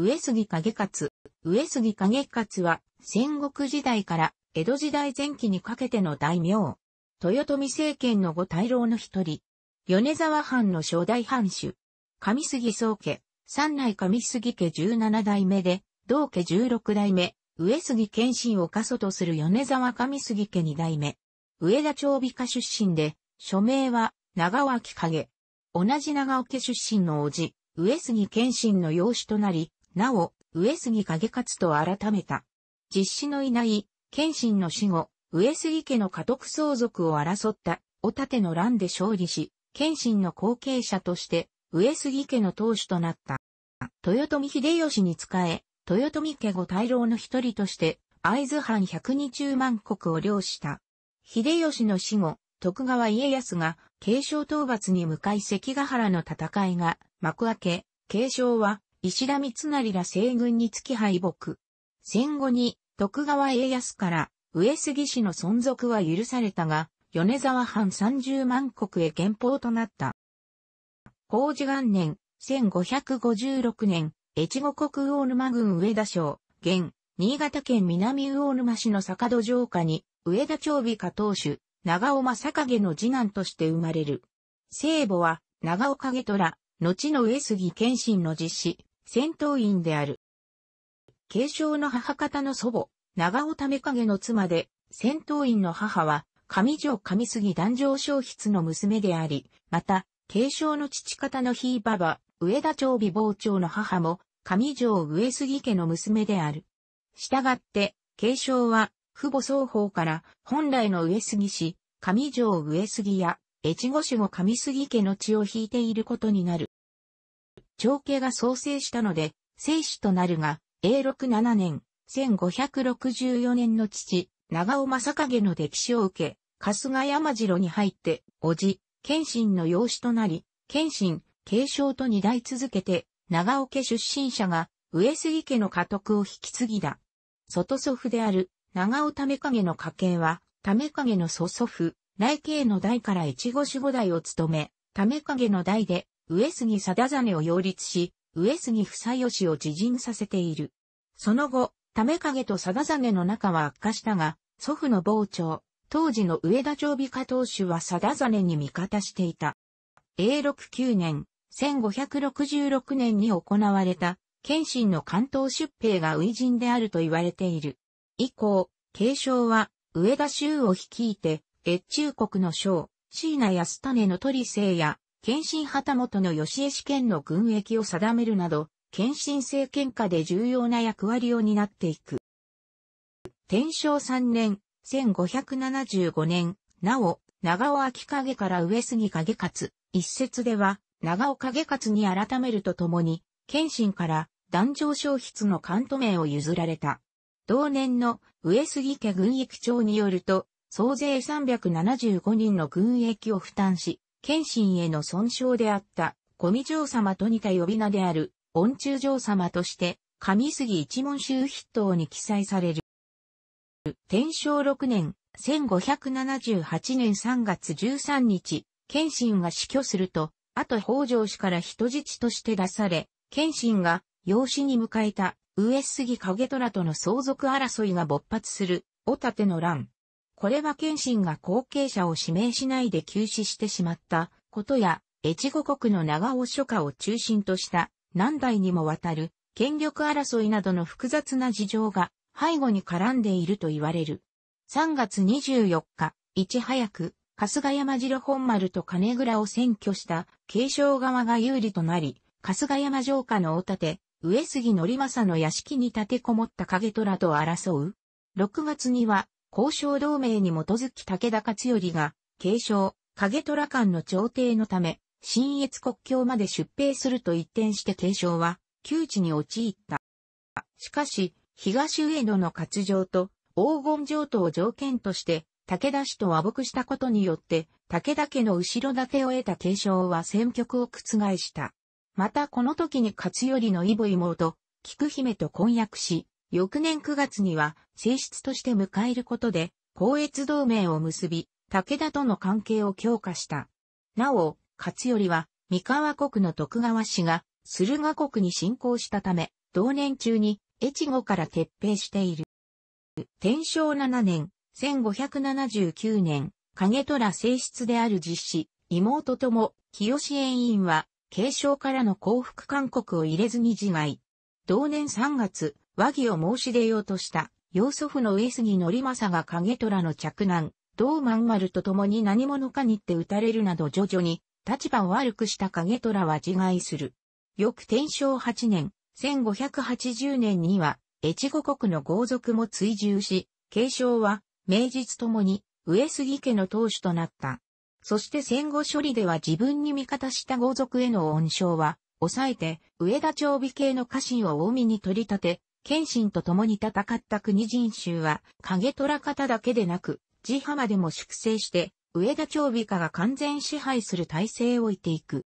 上杉景勝。上杉景勝は、戦国時代から江戸時代前期にかけての大名。豊臣政権の五大老の一人。米沢藩の初代藩主。上杉宗家。三内上杉家17代目で、同家16代目。上杉謙信を過祖とする米沢上杉家2代目。上田町美家出身で、署名は長脇影。同じ長岡出身の叔父、上杉謙信の養子となり、なお、上杉景勝と改めた。実子のいない、謙信の死後、上杉家の家督相続を争った、お盾の乱で勝利し、謙信の後継者として、上杉家の当主となった。豊臣秀吉に仕え、豊臣家ご大老の一人として、会津藩百二十万国を領した。秀吉の死後、徳川家康が、継承討伐に向かい関ヶ原の戦いが幕開け、継承は石田三成ら西軍につき敗北。戦後に徳川家康から上杉氏の存続は許されたが、米沢藩30万国へ憲法となった。工事元年、1556年、越後国魚沼郡上田省、現、新潟県南魚沼市の坂戸城下に、上田長美加当主、長尾正景の次男として生まれる。聖母は、長尾影虎、後の上杉謙信の実子、戦闘員である。継承の母方の祖母、長尾為影の妻で、戦闘員の母は、上条上杉壇上昇筆の娘であり、また、継承の父方のひいばば、上田町美傍長の母も、上条上杉家の娘である。したがって、継承は、父母双方から、本来の上杉氏、上条上杉や、越後守護上杉家の血を引いていることになる。長家が創生したので、生死となるが、永禄7年、1564年の父、長尾正影の歴史を受け、春日山城に入って、叔父、謙信の養子となり、謙信、継承と二代続けて、長尾家出身者が、上杉家の家督を引き継ぎだ。外祖父である、長尾為影の家系は、為影の祖祖父、来慶の代から越後守護代を務め、為影の代で、上杉貞真を擁立し、上杉房義を知人させている。その後、為影と貞真の仲は悪化したが、祖父の傍聴、当時の上田長美加当主は貞真に味方していた。永禄9年、1566年に行われた、謙信の関東出兵が初陣であると言われている。以降、継承は、上田衆を率いて、越中国の将、椎名安種のり聖や、謙信旗本の吉江試験の軍役を定めるなど、謙信政権下で重要な役割を担っていく。天正3年、1575年、なお、長尾秋影から上杉影勝、一説では、長尾影勝に改めるとともに、謙信から壇上消失の関東名を譲られた。同年の上杉家軍役長によると、総勢375人の軍役を負担し、謙信への損傷であった、小見城様と似た呼び名である、恩中嬢様として、上杉一門衆筆頭に記載される。天正6年、1578年3月13日、謙信が死去すると、後北条氏から人質として出され、謙信が養子に迎えた上杉景虎との相続争いが勃発する、おたての乱。これは謙信が後継者を指名しないで休止してしまったことや、越後国の長尾諸家を中心とした何代にもわたる権力争いなどの複雑な事情が背後に絡んでいると言われる。3月24日、いち早く、春日山城本丸と金倉を占拠した継承側が有利となり、春日山城下の大盾、上杉則政の屋敷に立てこもった影虎と争う。6月には交渉同盟に基づき武田勝頼が、継承、影虎間の朝廷のため、新越国境まで出兵すると一転して継承は、窮地に陥った。しかし、東上野の割譲と黄金城渡を条件として、武田氏と和睦したことによって、武田家の後ろ盾を得た継承は戦局を覆した。またこの時に勝頼の異母妹、菊姫と婚約し、翌年9月には正室として迎えることで、光越同盟を結び、武田との関係を強化した。なお、勝頼は、三河国の徳川氏が、駿河国に侵攻したため、同年中に、越後から撤兵している。天正7年、1579年、影虎正室である実施、妹とも、清志援員は、継承からの幸福勧告を入れずに自害。同年3月、和議を申し出ようとした、要祖父の上杉則政が影虎の着難、道満丸と共に何者かにって撃たれるなど徐々に立場を悪くした影虎は自害する。翌天正8年、1580年には、越後国の豪族も追従し、継承は、名実ともに、上杉家の当主となった。そして戦後処理では自分に味方した豪族への恩賞は、抑えて、上田長尾系の家臣を大見に取り立て、謙信と共に戦った国人衆は、影虎方だけでなく、地浜でも粛清して、上田長美家が完全支配する体制を置いていく。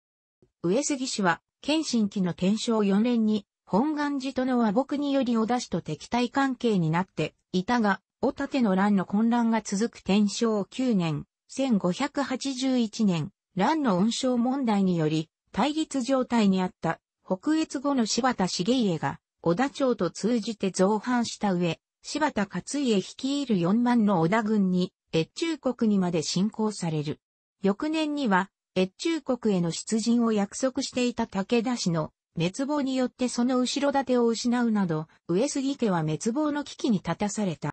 上杉氏は、謙信期の天正4年に、本願寺との和睦により小田氏と敵対関係になっていたが、小盾の乱の混乱が続く天正9年、1581年、乱の恩賞問題により、対立状態にあった、北越後の柴田重家が、小田町と通じて造反した上、柴田勝家率いる4万の小田軍に、越中国にまで侵攻される。翌年には、越中国への出陣を約束していた武田氏の滅亡によってその後ろ盾を失うなど、上杉家は滅亡の危機に立たされた。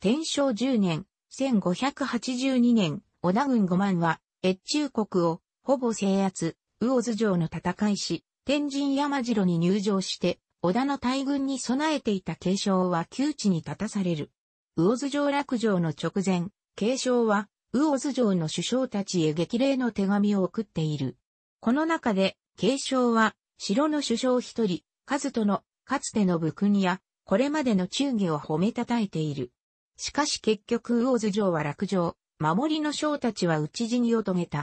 天正10年、1582年、小田軍5万は、越中国を、ほぼ制圧、魚津城の戦いし、天神山城に入城して、織田の大軍に備えていた継承は窮地に立たされる。魚津城落城の直前、継承は魚津城の首相たちへ激励の手紙を送っている。この中で、継承は城の首相一人、和人のかつての武君や、これまでの忠義を褒めたたえている。しかし結局魚津城は落城、守りの将たちは討ち死にを遂げた。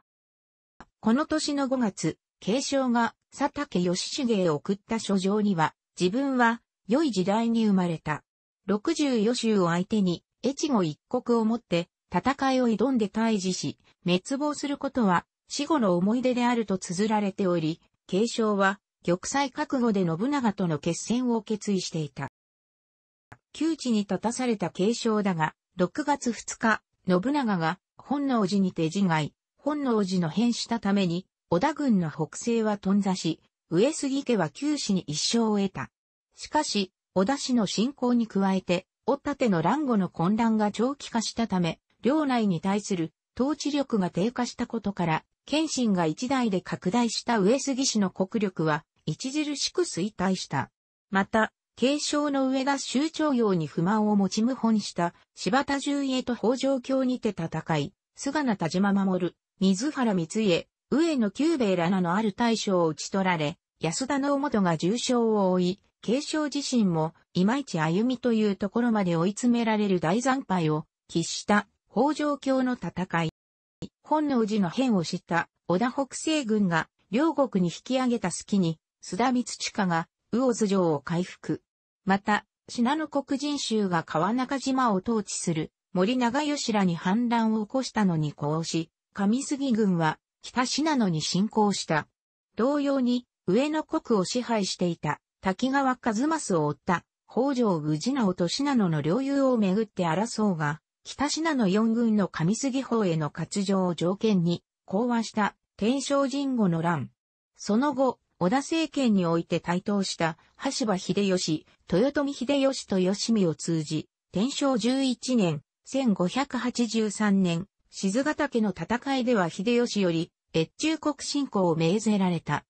この年の5月、継承が佐竹義重へ送った書状には、自分は良い時代に生まれた。六十余州を相手に、越後一国をもって、戦いを挑んで退治し、滅亡することは死後の思い出であると綴られており、継承は玉砕覚悟で信長との決戦を決意していた。窮地に立たされた継承だが、6月2日、信長が本能寺にて自害、本能寺の変したために、織田軍の北西は頓挫し、上杉家は九死に一生を得た。しかし、小田氏の侵攻に加えて、織田家の乱後の混乱が長期化したため、領内に対する統治力が低下したことから、謙信が一代で拡大した上杉氏の国力は、著しく衰退した。また、継承の上田州長用に不満を持ち無本した柴田重家と北条京にて戦い、菅名田島守、水原光家、上野久兵衛らのある大将を討ち取られ、安田の元が重傷を負い、継承自身も、いまいち歩みというところまで追い詰められる大惨敗を、喫した、北条京の戦い。本能寺の変を知った、織田北西軍が、両国に引き上げた隙に、須田光親が、魚津城を回復。また、信濃国人衆が川中島を統治する、森長吉らに反乱を起こしたのに呼応し、上杉軍は、北信濃に侵攻した。同様に、上野国を支配していた滝川一益を追った北条氏直と信濃の領有をめぐって争うが、北信濃四軍の上杉法への割譲を条件に講和した天正神護の乱。その後、織田政権において台頭した羽柴秀吉、豊臣秀吉と吉見を通じ、天正11年、1583年、静ヶ岳の戦いでは秀吉より越中国侵攻を命ぜられた。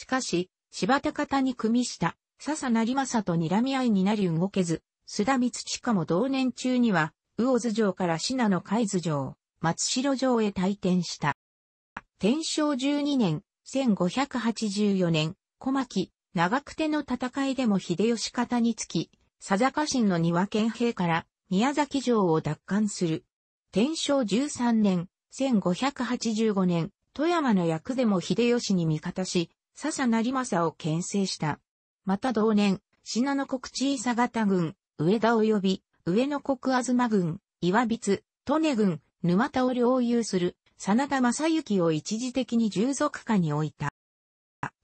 しかし、柴田方に組みした、笹成正と睨み合いになり動けず、須田光下も同年中には、魚津城から品の海津城、松代城へ退転した。天正12年、1584年、小牧、長久手の戦いでも秀吉方につき、佐坂神の庭県兵から宮崎城を奪還する。天正13年、1585年、富山の役でも秀吉に味方し、笹成正を牽制した。また同年、信濃国小佐方軍、上田及び、上野国東軍、岩筆、利根軍、沼田を領有する、真田正幸を一時的に従属下に置いた。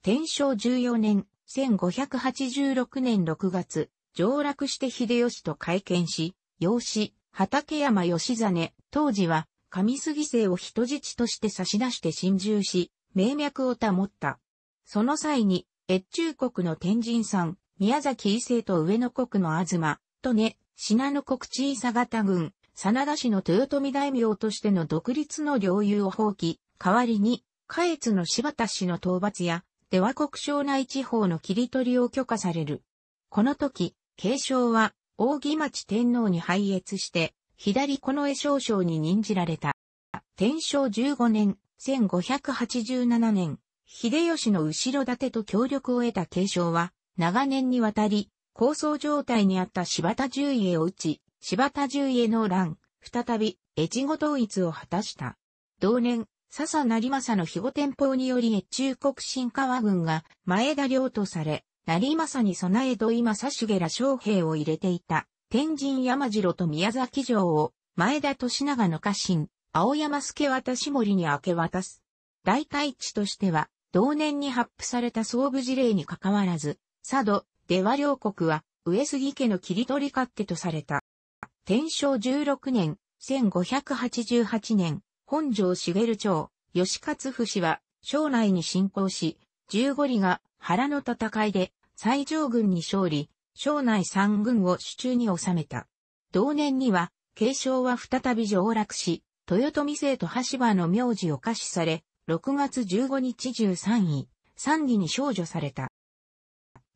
天正14年、1586年6月、上洛して秀吉と会見し、養子、畠山義真、当時は、上杉姓を人質として差し出して侵入し、名脈を保った。その際に、越中国の天神山、宮崎伊勢と上野国の東、とね、品野国地伊佐方郡、真田氏の豊臣大名としての独立の領有を放棄、代わりに、下越の柴田氏の討伐や、出羽国省内地方の切り取りを許可される。この時、継承は、大木町天皇に拝謁して、左近江少将に任じられた。天正15年、1587年、秀吉の後ろ盾と協力を得た継承は、長年にわたり、構想状態にあった柴田重家を討ち、柴田重家の乱、再び、越後統一を果たした。同年、笹成政の肥後天保により越中国新川軍が前田領とされ、成政に備え土井正重ら将兵を入れていた、天神山城と宮崎城を、前田利長の家臣、青山助渡し森に明け渡す。大替地としては、同年に発布された総武事例に関わらず、佐渡、出羽両国は、上杉家の切り取り勝手とされた。天正16年、1588年、本城茂町、吉勝府氏は、将来に侵攻し、十五里が原の戦いで、最上軍に勝利、省内三軍を手中に収めた。同年には、継承は再び上落し、豊臣姓と橋場の名字を可視され、6月15日13位、3里に少女された。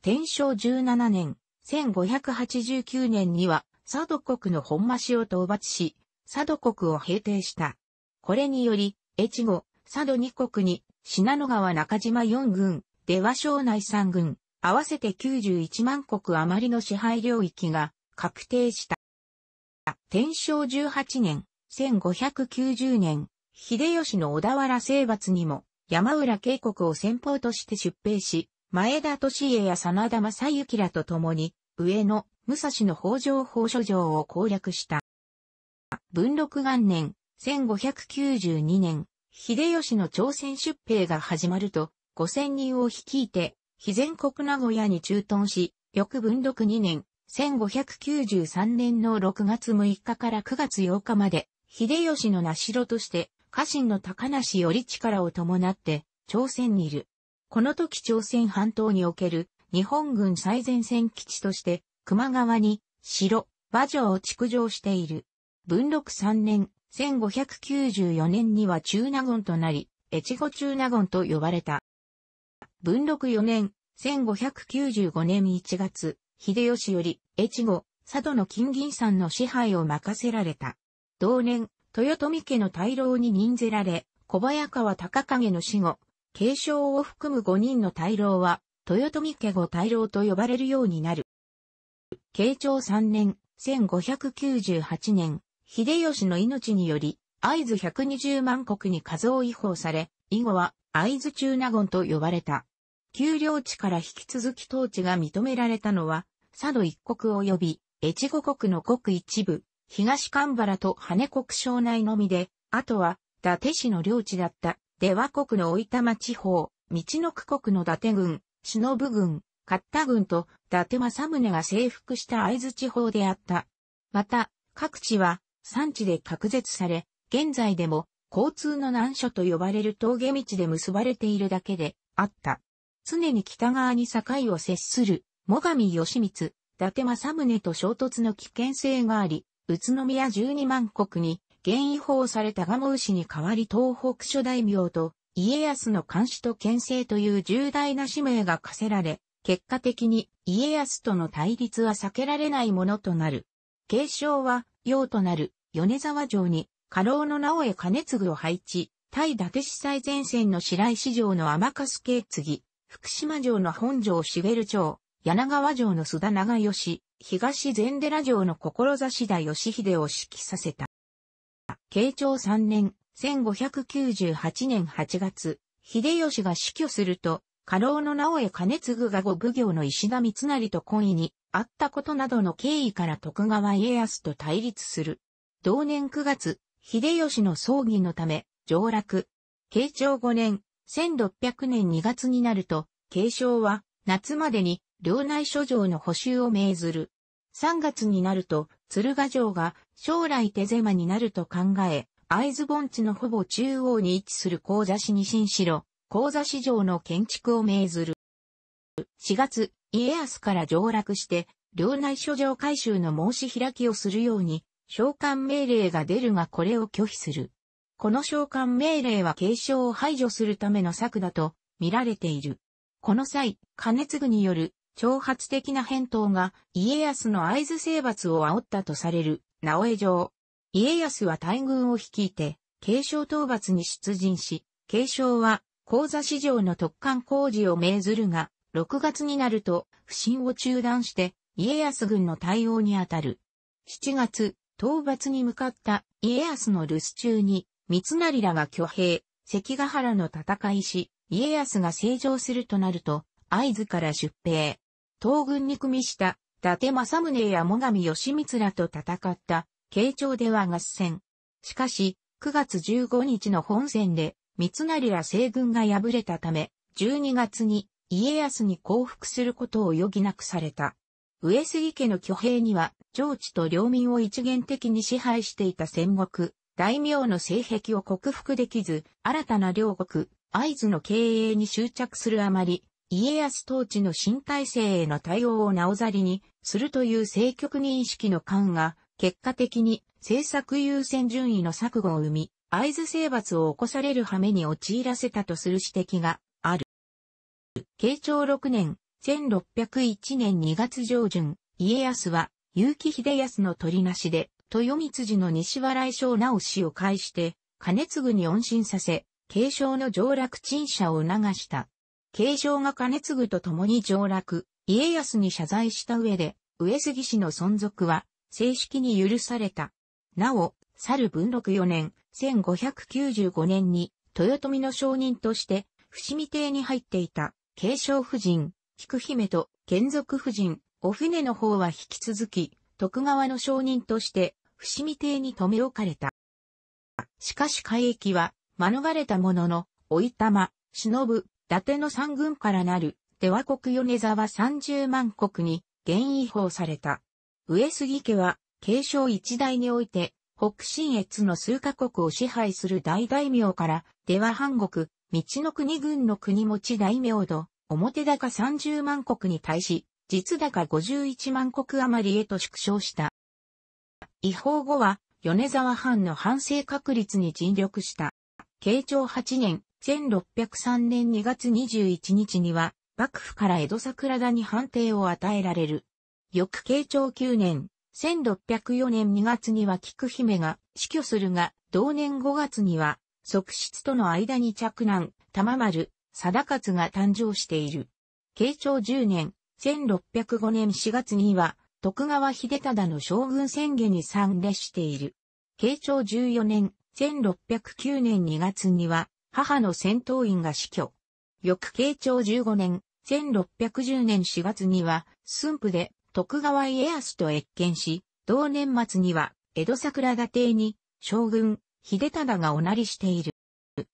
天正17年、1589年には、佐渡国の本町を討伐し、佐渡国を平定した。これにより、越後、佐渡二国に、信濃川中島四軍、出羽省内三軍、合わせて91万国余りの支配領域が確定した。天正18年、1590年、秀吉の小田原征伐にも、山浦渓谷を先方として出兵し、前田利家や真田正幸らと共に、上野、武蔵の北条法書城を攻略した。文禄元年、1592年、秀吉の朝鮮出兵が始まると、五千人を率いて、非全国名古屋に駐屯し、翌文禄2年、1593年の6月6日から9月8日まで、秀吉の名城として、家臣の高梨より力を伴って朝鮮にいる。この時朝鮮半島における日本軍最前線基地として熊川に城、馬城を築城している。文禄三年、1594年には中納言となり、越後中納言と呼ばれた。文禄四年、1595年1月、秀吉より、越後、佐渡の金銀山の支配を任せられた。同年、豊臣家の大老に任ぜられ、小早川高景の死後、継承を含む5人の大老は、豊臣家後大老と呼ばれるようになる。慶長3年、1598年、秀吉の命により、合図120万国に数を違法され、以後は合図中納言と呼ばれた。丘陵地から引き続き統治が認められたのは、佐渡一国及び、越後国の国一部、東神原と羽国省内のみで、あとは、伊達市の領地だった、出羽国の大玉地方、道の区国の伊達軍、忍軍、勝田軍と伊達政宗が征服した会津地方であった。また、各地は山地で隔絶され、現在でも交通の難所と呼ばれる峠道で結ばれているだけであった。常に北側に境を接する、最上義光、伊達政宗と衝突の危険性があり、宇都宮十二万国に、現違法された蒲生氏に代わり東北諸大名と、家康の監視と牽制という重大な使命が課せられ、結果的に家康との対立は避けられないものとなる。継承は、用となる米沢城に、家老の直江兼次を配置、対伊達市最前線の白石城の天粕慶次、福島城の本城茂町、柳川城の須田長吉、東禅寺城の志田義秀を指揮させた。慶長3年、1598年8月、秀吉が死去すると、家老の直江兼次が御奉行の石田三成と懇意にあったことなどの経緯から徳川家康と対立する。同年9月、秀吉の葬儀のため、上落。慶長5年、1600年2月になると、慶長は夏までに領内諸城の補修を命ずる。3月になると、鶴ヶ城が将来手狭になると考え、会津盆地のほぼ中央に位置する高座市に新城、高座市城の建築を命ずる。4月、家康から上落して、領内諸城改修の申し開きをするように、召喚命令が出るがこれを拒否する。この召喚命令は継承を排除するための策だと見られている。この際、金継ぐによる挑発的な返答が家康の合図征伐を煽ったとされる直江城。家康は大軍を率いて、継承討伐に出陣し、継承は、講座市場の突貫工事を命ずるが、6月になると、不審を中断して、家康軍の対応に当たる。7月、討伐に向かった家康の留守中に、三成らが挙兵、関ヶ原の戦いし、家康が成城するとなると、合図から出兵。東軍に組みした、伊達政宗や最上義光らと戦った、慶長では合戦。しかし、9月15日の本戦で、三成ら西軍が敗れたため、12月に家康に降伏することを余儀なくされた。上杉家の挙兵には、上智と領民を一元的に支配していた戦国、大名の性癖を克服できず、新たな領国、合図の経営に執着するあまり、家康統治の新体制への対応をなおざりにするという政局認識の感が、結果的に政策優先順位の錯誤を生み、合図政伐を起こされる羽目に陥らせたとする指摘がある。慶長6年、1601年2月上旬、家康は、結城秀康の取りなしで、豊光寺の西笑い装直しを介して、継ぐに恩信させ、継承の上落陳謝を促した。形状が兼継ぐと共に上落、家康に謝罪した上で、上杉氏の存続は正式に許された。なお、去る文禄四年、1595年に、豊臣の承人として、伏見邸に入っていた、継承夫人、菊姫と、剣族夫人、お船の方は引き続き、徳川の承人として、伏見邸に留め置かれた。しかし海域は、免れたものの、おいたま、忍ぶ、伊達の三軍からなる、では、国米沢三十万国に、現移法された。上杉家は、継承一代において、北信越の数カ国を支配する大大名から、出羽藩国、道の国軍の国持ち大名と、表高三十万国に対し、実高五十一万国余りへと縮小した。違法後は、米沢藩の反省確立に尽力した。慶長八年、1603年2月21日には、幕府から江戸桜田に判定を与えられる。翌慶長9年、1604年2月には菊姫が死去するが、同年5月には、側室との間に着難、玉丸、貞勝が誕生している。慶長10年、1605年4月には、徳川秀忠の将軍宣言に参列している。慶長14年、1609年2月には、母の戦闘員が死去。翌慶長15年、1610年4月には、駿府で徳川家康と越見し、同年末には、江戸桜田邸に、将軍、秀忠がおなりしている。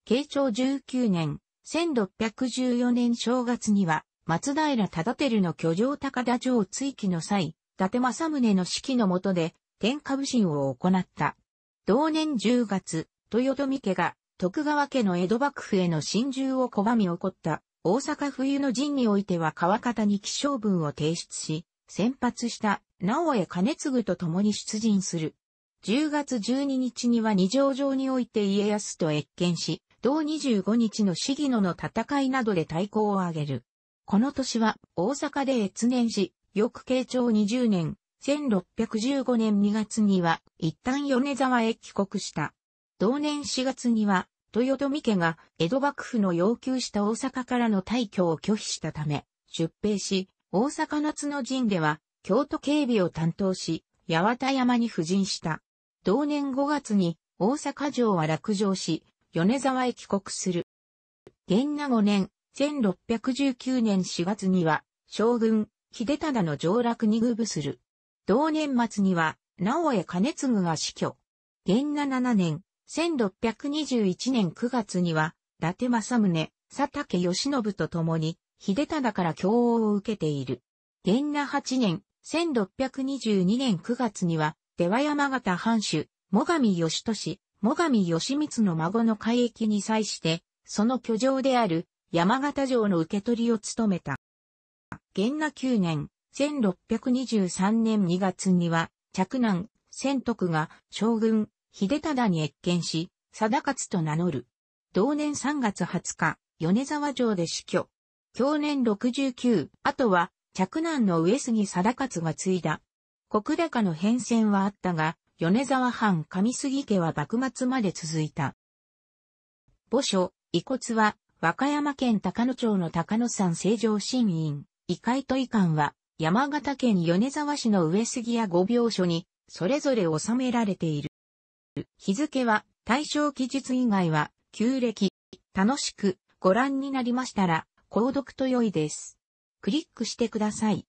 慶長19年、1614年正月には、松平忠輝の居城高田城追記の際、伊達政宗の指揮の下で、天下武神を行った。同年10月、豊臣家が徳川家の江戸幕府への侵入を拒み起こった大阪冬の陣においては川方に気象文を提出し、先発した直江兼次と共に出陣する。10月12日には二条城において家康と越見し、同25日の市議野の戦いなどで対抗を挙げる。この年は大阪で越年し、翌慶長20年、1615年2月には一旦米沢へ帰国した。同年4月には、豊臣家が江戸幕府の要求した大阪からの退去を拒否したため、出兵し、大阪夏の陣では、京都警備を担当し、八幡山に布陣した。同年5月に、大阪城は落城し、米沢へ帰国する。元那5年、1619年4月には、将軍、秀忠の上落に愚部する。同年末には、直江兼次が死去。元那7年、1621年9月には、伊達政宗、佐竹義信と共に、秀忠から教王を受けている。元那8年、1622年9月には、出羽山形藩主、最上義俊、最上義光の孫の海域に際して、その居城である山形城の受け取りを務めた。元那9年、1623年2月には、嫡男、千徳が将軍、秀忠に謁見し、定勝と名乗る。同年3月20日、米沢城で死去。去年69、あとは、嫡男の上杉定勝が継いだ。国高の変遷はあったが、米沢藩上杉家は幕末まで続いた。墓所、遺骨は、和歌山県高野町の高野山成城新院、遺界と遺館は、山形県米沢市の上杉屋御病所に、それぞれ収められている。日付は対象記述以外は旧暦。楽しくご覧になりましたら、購読と良いです。クリックしてください。